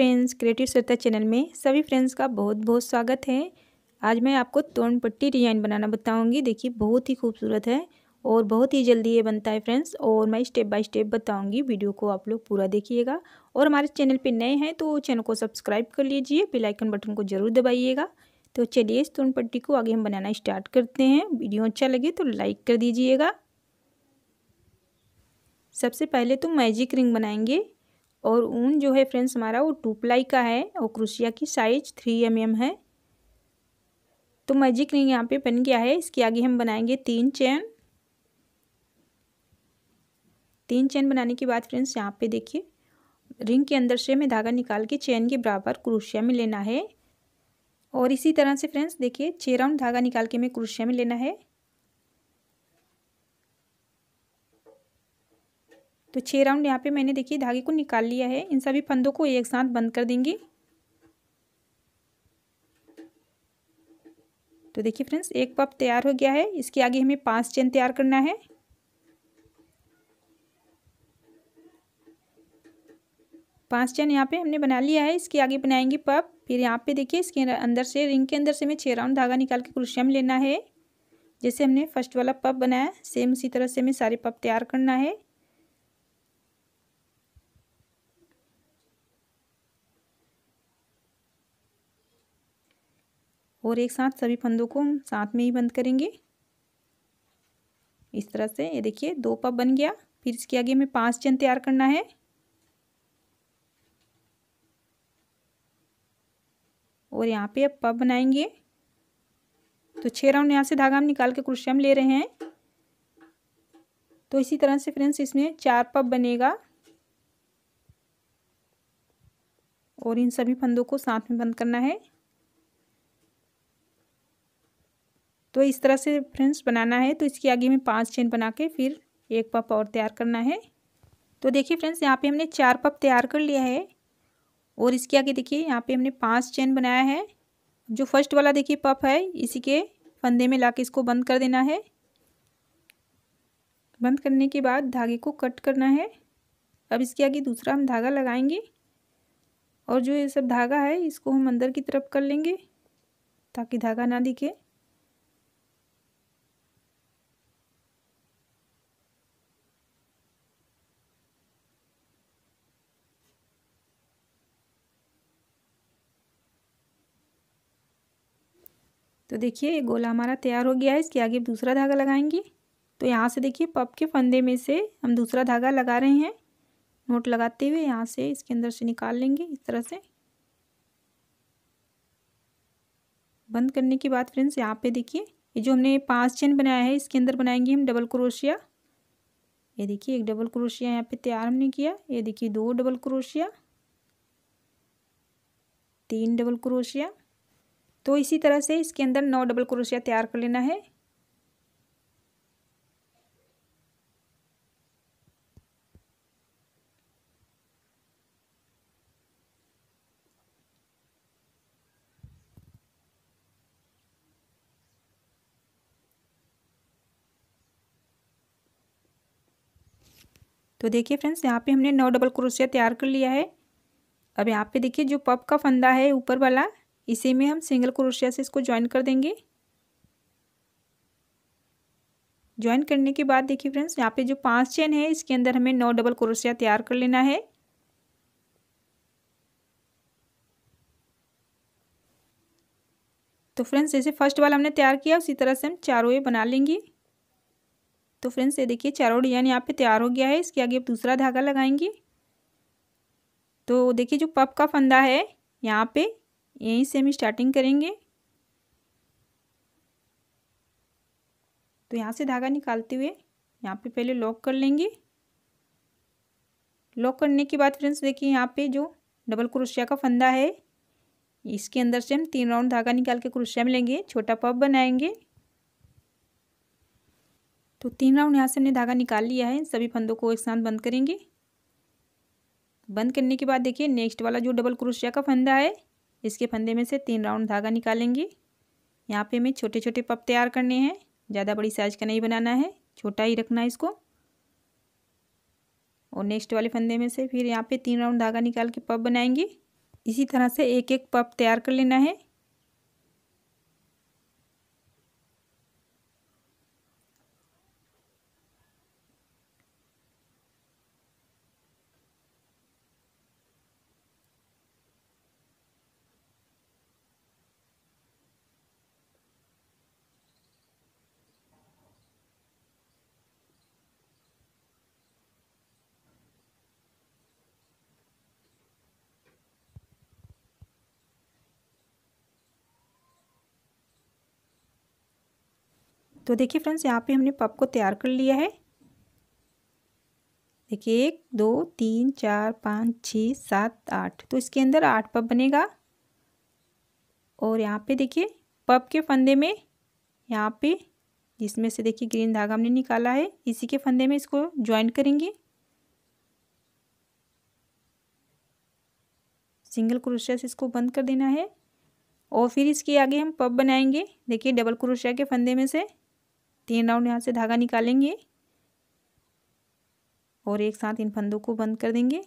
friends creative श्रोता channel में सभी फ्रेंड्स का बहुत बहुत स्वागत है आज मैं आपको पट्टी डिजाइन बनाना बताऊंगी देखिए बहुत ही खूबसूरत है और बहुत ही जल्दी ये बनता है फ्रेंड्स और मैं स्टेप बाय स्टेप बताऊंगी वीडियो को आप लोग पूरा देखिएगा और हमारे चैनल पर नए हैं तो चैनल को सब्सक्राइब कर लीजिए बेलाइकन बटन को जरूर दबाइएगा तो चलिए इस पट्टी को आगे हम बनाना स्टार्ट करते हैं वीडियो अच्छा लगे तो लाइक कर दीजिएगा सबसे पहले तो मैजिक रिंग बनाएंगे और ऊन जो है फ्रेंड्स हमारा वो टू प्लाई का है और क्रूसिया की साइज थ्री एम एम है तो मैजिक रिंग यहाँ पे बन गया है इसके आगे हम बनाएंगे तीन चैन तीन चैन बनाने के बाद फ्रेंड्स यहाँ पे देखिए रिंग के अंदर से हमें धागा निकाल के चैन के बराबर क्रुशिया में लेना है और इसी तरह से फ्रेंड्स देखिए छः राउंड धागा निकाल के हमें क्रुशिया में लेना है तो छः राउंड यहाँ पे मैंने देखिए धागे को निकाल लिया है इन सभी फंदों को एक साथ बंद कर देंगे तो देखिए फ्रेंड्स एक पप तैयार हो गया है इसके आगे हमें पांच चेन तैयार करना है पांच चेन यहाँ पे हमने बना लिया है इसके आगे बनाएंगे पप फिर यहाँ पे देखिए इसके अंदर से रिंग के अंदर से हमें छः राउंड धागा निकाल के में लेना है जैसे हमने फर्स्ट वाला पप बनाया सेम उसी तरह से हमें सारे पप तैयार करना है और एक साथ सभी फंदों को हम साथ में ही बंद करेंगे इस तरह से ये देखिए दो पब बन गया फिर इसके आगे हमें पांच चेन तैयार करना है और यहाँ पे अब पब बनाएंगे तो छह राउंड यहाँ से धागा हम निकाल के क्रोशिया में ले रहे हैं तो इसी तरह से फ्रेंड्स इसमें चार पब बनेगा और इन सभी फंदों को साथ में बंद करना है तो इस तरह से फ्रेंड्स बनाना है तो इसके आगे में पांच चेन बना के फिर एक पप और तैयार करना है तो देखिए फ्रेंड्स यहाँ पे हमने चार पप तैयार कर लिया है और इसके आगे देखिए यहाँ पे हमने पांच चेन बनाया है जो फर्स्ट वाला देखिए पप है इसी के फंदे में ला इसको बंद कर देना है बंद करने के बाद धागे को कट करना है अब इसके आगे दूसरा हम धागा लगाएंगे और जो ये सब धागा है इसको हम अंदर की तरफ कर लेंगे ताकि धागा ना दिखे तो देखिए ये गोला हमारा तैयार हो गया है इसके आगे दूसरा धागा लगाएंगे तो यहाँ से देखिए पप के फंदे में से हम दूसरा धागा लगा रहे हैं नोट लगाते हुए यहाँ से इसके अंदर से निकाल लेंगे इस तरह से बंद करने के बाद फ्रेंड्स यहाँ पे देखिए ये जो हमने पांच चेन बनाया है इसके अंदर बनाएंगे हम डबल क्रोशिया ये देखिए एक डबल क्रोशिया यहाँ पे तैयार हमने किया ये देखिए दो डबल क्रोशिया तीन डबल क्रोशिया तो इसी तरह से इसके अंदर नौ डबल क्रोशिया तैयार कर लेना है तो देखिए फ्रेंड्स यहाँ पे हमने नौ डबल क्रोशिया तैयार कर लिया है अब यहाँ पे देखिए जो पप का फंदा है ऊपर वाला इसी में हम सिंगल क्रोशिया से इसको ज्वाइन कर देंगे ज्वाइन करने के बाद देखिए फ्रेंड्स यहाँ पे जो पांच चेन है इसके अंदर हमें नौ डबल क्रोशिया तैयार कर लेना है तो फ्रेंड्स जैसे फर्स्ट वाला हमने तैयार किया उसी तरह से हम चारों ये बना लेंगे तो फ्रेंड्स ये देखिए चारों डिजाइन यहाँ पे तैयार हो गया है इसके आगे अब दूसरा धागा लगाएंगे तो देखिए जो पप का फंदा है यहाँ पे यहीं से हम स्टार्टिंग करेंगे तो यहाँ से धागा निकालते हुए यहाँ पे पहले लॉक कर लेंगे लॉक करने के बाद फ्रेंड्स देखिए यहाँ पे जो डबल क्रोशिया का फंदा है इसके अंदर से हम तीन राउंड धागा निकाल के क्रोशिया में लेंगे छोटा पब बनाएंगे तो तीन राउंड यहाँ से हमने धागा निकाल लिया है सभी फंदों को एक साथ बंद करेंगे बंद करने के बाद देखिए नेक्स्ट वाला जो डबल क्रोशिया का फंदा है इसके फंदे में से तीन राउंड धागा निकालेंगे यहाँ पे हमें छोटे छोटे पप तैयार करने हैं ज़्यादा बड़ी साइज का नहीं बनाना है छोटा ही रखना है इसको और नेक्स्ट वाले फंदे में से फिर यहाँ पे तीन राउंड धागा निकाल के पप बनाएंगे इसी तरह से एक एक पप तैयार कर लेना है तो देखिए फ्रेंड्स यहाँ पे हमने पप को तैयार कर लिया है देखिए एक दो तीन चार पाँच छः सात आठ तो इसके अंदर आठ पप बनेगा और यहाँ पे देखिए पप के फंदे में यहाँ पे जिसमें से देखिए ग्रीन धागा हमने निकाला है इसी के फंदे में इसको ज्वाइंट करेंगे सिंगल क्रोशिया से इसको बंद कर देना है और फिर इसके आगे हम पप बनाएंगे देखिए डबल क्रोशिया के फंदे में से तीन राउंड यहाँ से धागा निकालेंगे और एक साथ इन फंदों को बंद कर देंगे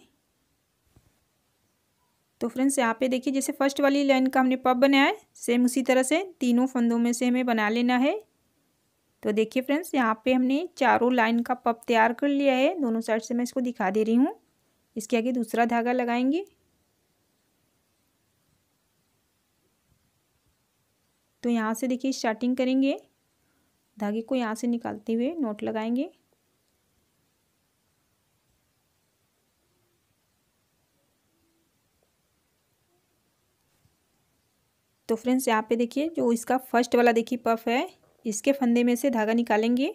तो फ्रेंड्स यहाँ पे देखिए जैसे फर्स्ट वाली लाइन का हमने पब बनाया है सेम उसी तरह से तीनों फंदों में से हमें बना लेना है तो देखिए फ्रेंड्स यहाँ पे हमने चारों लाइन का पब तैयार कर लिया है दोनों साइड से मैं इसको दिखा दे रही हूँ इसके आगे दूसरा धागा लगाएंगे तो यहाँ से देखिए स्टार्टिंग करेंगे धागे को यहाँ से निकालते हुए नोट लगाएंगे तो फ्रेंड्स यहाँ पे देखिए जो इसका फर्स्ट वाला देखिए पफ है इसके फंदे में से धागा निकालेंगे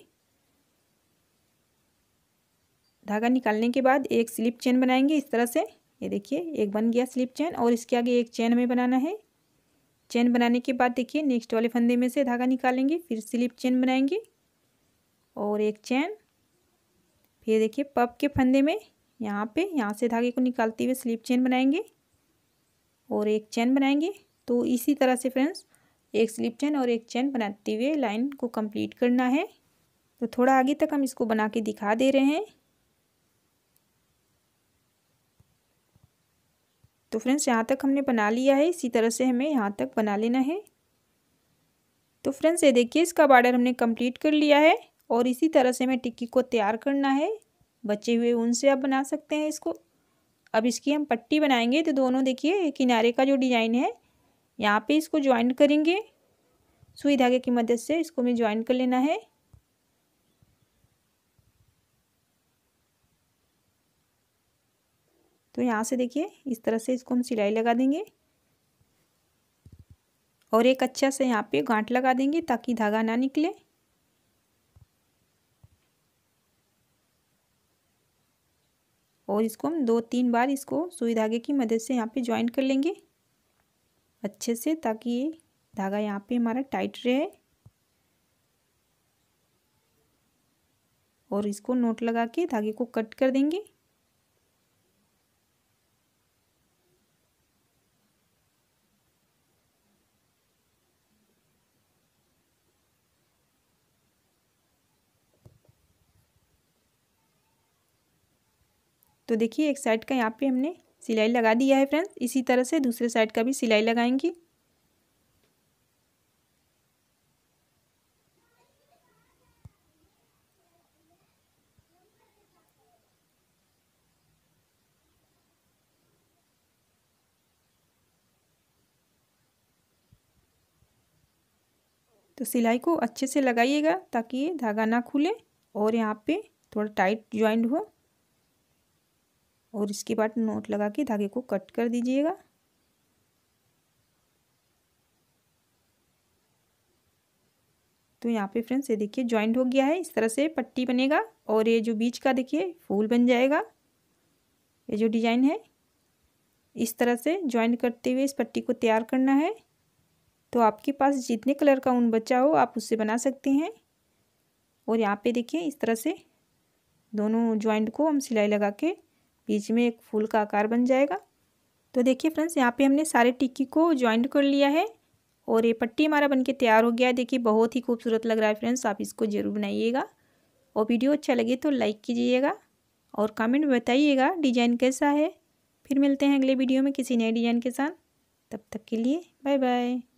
धागा निकालने के बाद एक स्लिप चेन बनाएंगे इस तरह से ये देखिए एक बन गया स्लिप चेन और इसके आगे एक चेन हमें बनाना है चेन बनाने के बाद देखिए नेक्स्ट वाले फंदे में से धागा निकालेंगे फिर स्लिप चेन बनाएंगे और एक चैन फिर देखिए पप के फंदे में यहाँ पे यहाँ से धागे को निकालते हुए स्लिप चेन बनाएंगे और एक चैन बनाएंगे तो इसी तरह से फ्रेंड्स एक स्लिप चैन और एक चैन बनाते हुए लाइन को कंप्लीट करना है तो थोड़ा आगे तक हम इसको बना के दिखा दे रहे हैं तो फ्रेंड्स यहाँ तक हमने बना लिया है इसी तरह से हमें यहाँ तक बना लेना है तो फ्रेंड्स ये देखिए इसका बॉर्डर हमने कंप्लीट कर लिया है और इसी तरह से हमें टिक्की को तैयार करना है बचे हुए ऊन से आप बना सकते हैं इसको अब इसकी हम पट्टी बनाएंगे तो दोनों देखिए किनारे का जो डिज़ाइन है यहाँ पे इसको ज्वाइन करेंगे सुई धागे की मदद से इसको हमें ज्वाइन कर लेना है तो यहाँ से देखिए इस तरह से इसको हम सिलाई लगा देंगे और एक अच्छा से यहाँ पे गांठ लगा देंगे ताकि धागा ना निकले और इसको हम दो तीन बार इसको सुई धागे की मदद से यहाँ पे ज्वाइन कर लेंगे अच्छे से ताकि ये धागा यहाँ पे हमारा टाइट रहे और इसको नोट लगा के धागे को कट कर देंगे तो देखिए एक साइड का यहाँ पे हमने सिलाई लगा दिया है फ्रेंड्स इसी तरह से दूसरे साइड का भी सिलाई लगाएंगे तो सिलाई को अच्छे से लगाइएगा ताकि ये धागा ना खुले और यहाँ पे थोड़ा टाइट ज्वाइंट हो और इसके बाद नोट लगा के धागे को कट कर दीजिएगा तो यहाँ पे फ्रेंड्स ये देखिए ज्वाइंट हो गया है इस तरह से पट्टी बनेगा और ये जो बीच का देखिए फूल बन जाएगा ये जो डिजाइन है इस तरह से ज्वाइंट करते हुए इस पट्टी को तैयार करना है तो आपके पास जितने कलर का ऊन बचा हो आप उससे बना सकते हैं और यहाँ पे देखिए इस तरह से दोनों ज्वाइंट को हम सिलाई लगा के बीच में एक फूल का आकार बन जाएगा तो देखिए फ्रेंड्स यहाँ पे हमने सारे टिक्की को ज्वाइंट कर लिया है और ये पट्टी हमारा बनके तैयार हो गया है देखिए बहुत ही खूबसूरत लग रहा है फ्रेंड्स आप इसको ज़रूर बनाइएगा और वीडियो अच्छा लगे तो लाइक कीजिएगा और कमेंट में बताइएगा डिज़ाइन कैसा है फिर मिलते हैं अगले वीडियो में किसी नए डिज़ाइन के साथ तब तक के लिए बाय बाय